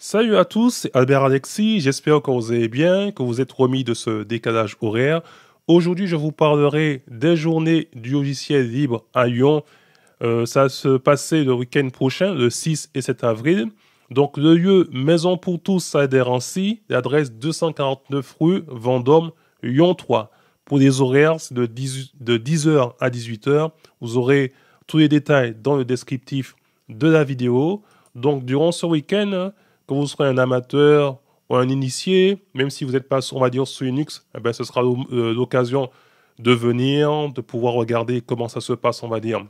Salut à tous, c'est Albert Alexis, j'espère que vous allez bien, que vous êtes remis de ce décalage horaire. Aujourd'hui, je vous parlerai des journées du logiciel libre à Lyon. Euh, ça va se passer le week-end prochain, le 6 et 7 avril. Donc le lieu Maison pour tous à Derancy, l'adresse 249 rue Vendôme, Lyon 3. Pour les horaires, de, de 10h à 18h. Vous aurez tous les détails dans le descriptif de la vidéo. Donc durant ce week-end, quand vous serez un amateur ou un initié, même si vous n'êtes pas, on va dire, sous Linux, eh ben, ce sera euh, l'occasion de venir, de pouvoir regarder comment ça se passe, on va dire,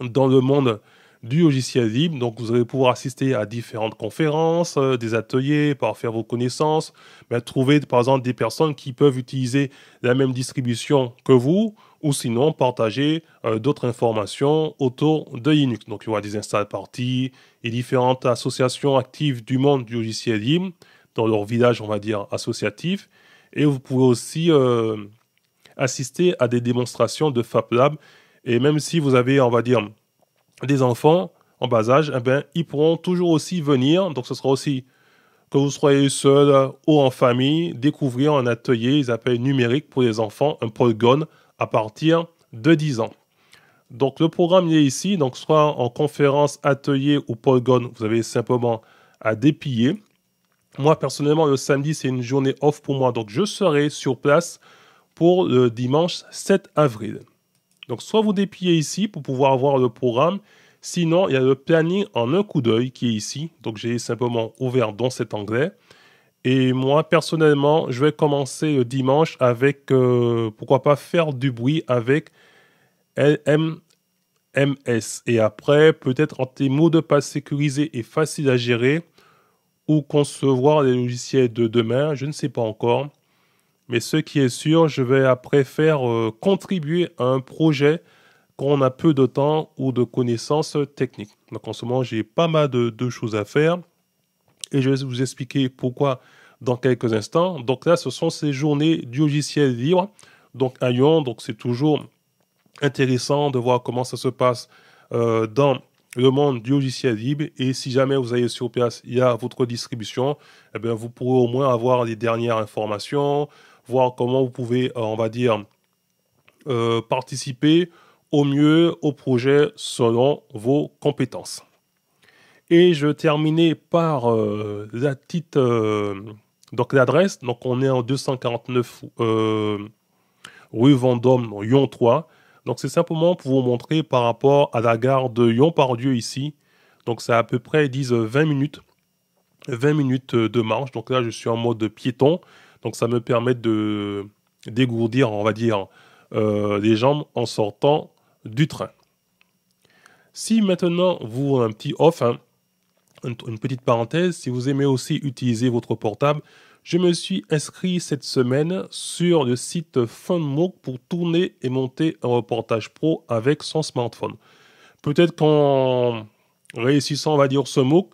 dans le monde du logiciel libre. Donc, vous allez pouvoir assister à différentes conférences, euh, des ateliers, par faire vos connaissances, ben, trouver, par exemple, des personnes qui peuvent utiliser la même distribution que vous, ou sinon partager euh, d'autres informations autour de Linux. Donc il y aura des install parties et différentes associations actives du monde du logiciel libre dans leur village, on va dire, associatif. Et vous pouvez aussi euh, assister à des démonstrations de Fab Lab. Et même si vous avez, on va dire, des enfants en bas âge, eh ben, ils pourront toujours aussi venir. Donc ce sera aussi que vous soyez seul ou en famille, découvrir un atelier, ils appellent numérique pour les enfants, un polygone à partir de 10 ans. Donc le programme il est ici, donc soit en conférence, atelier ou polygone, vous avez simplement à dépiller. Moi personnellement le samedi c'est une journée off pour moi, donc je serai sur place pour le dimanche 7 avril. Donc soit vous dépillez ici pour pouvoir voir le programme, sinon il y a le planning en un coup d'œil qui est ici, donc j'ai simplement ouvert dans cet anglais et moi, personnellement, je vais commencer euh, dimanche avec, euh, pourquoi pas, faire du bruit avec LMMS. Et après, peut-être en tes mots de passe sécurisés et faciles à gérer, ou concevoir les logiciels de demain, je ne sais pas encore. Mais ce qui est sûr, je vais après faire euh, contribuer à un projet quand on a peu de temps ou de connaissances techniques. Donc en ce moment, j'ai pas mal de choses à faire et je vais vous expliquer pourquoi dans quelques instants. Donc là, ce sont ces journées du logiciel libre, donc à Lyon. Donc c'est toujours intéressant de voir comment ça se passe euh, dans le monde du logiciel libre. Et si jamais vous allez sur place, il y a votre distribution, eh bien, vous pourrez au moins avoir les dernières informations, voir comment vous pouvez, euh, on va dire, euh, participer au mieux au projet selon vos compétences. Et je terminais par la euh, petite euh, donc l'adresse. Donc on est en 249 euh, rue Vendôme, Yon 3. Donc c'est simplement pour vous montrer par rapport à la gare de Lyon-Pardieu ici. Donc c'est à peu près, 10 20 minutes. 20 minutes de marche. Donc là, je suis en mode piéton. Donc ça me permet de dégourdir, on va dire, les jambes en sortant du train. Si maintenant vous un petit off, hein, une petite parenthèse, si vous aimez aussi utiliser votre portable, je me suis inscrit cette semaine sur le site FunMook pour tourner et monter un reportage pro avec son smartphone. Peut-être qu'en réussissant, on va dire, ce MOOC,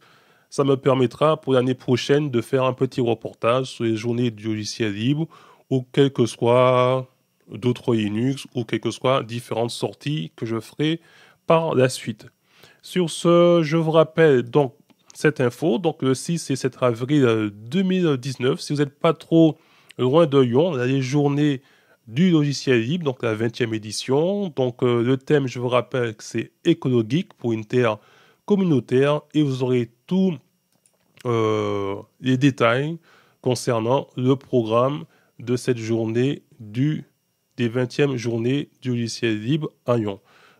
ça me permettra pour l'année prochaine de faire un petit reportage sur les journées du logiciel libre ou quel que soit d'autres Linux ou quelles que soient différentes sorties que je ferai par la suite. Sur ce, je vous rappelle donc cette info. Donc le 6 et 7 avril 2019, euh, si vous n'êtes pas trop loin de Lyon, la a les journées du logiciel libre, donc la 20e édition. Donc euh, le thème, je vous rappelle que c'est écologique pour une terre communautaire et vous aurez tous euh, les détails concernant le programme de cette journée du, des 20e journées du logiciel libre à Lyon.